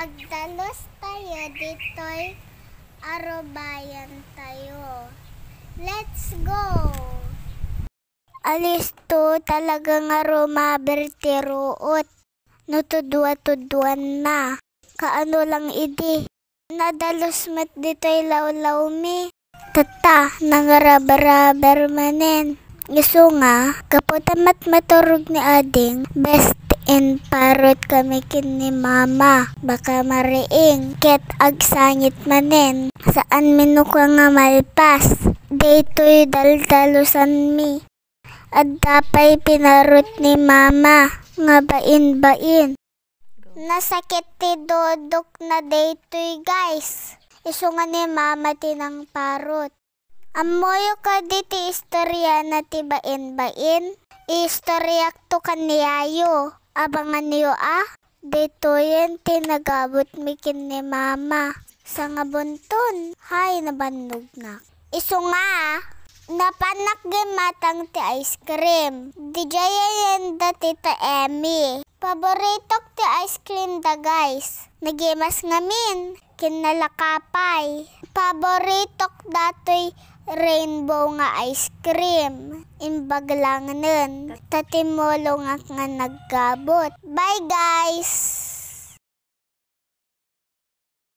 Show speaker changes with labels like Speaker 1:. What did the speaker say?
Speaker 1: Agdalos tayo, dito'y arobayan tayo. Let's go! Alisto talaga nga romaber tiruot. Nutudwa-tudwan na. Kaano lang idi. Nadalos met dito'y law-law mi. Tata, nangarabar-rabar manen. Iso nga, kaputan mat maturog ni ading, best in parot kami ni mama. Baka mariing ket agsangit manen. Saan minuka nga malpas. Daytoy daldalusan mi. At dapay pinarot ni mama. Nga bain-bain. Nasakit ti dodok na daytoy guys. nga ni mama tinang parot. Amoyo ka di ti istorya na ti bain-bain. Istoryak to kaniyayo. Abangan niyo ah. Detoyen tinagabot mi ni mama. Sa nga bunton, hay nabannog na. Iso nga ah. Napanak matang ti ice cream. Di jayayen da tita Emmy. Paboritok ti ice cream da guys. Nagimas ngamin. Kinalakapay. Paboritok datoy rainbow nga ice cream. Imbag lang nun. Tatimolo nga nga naggabot. Bye guys!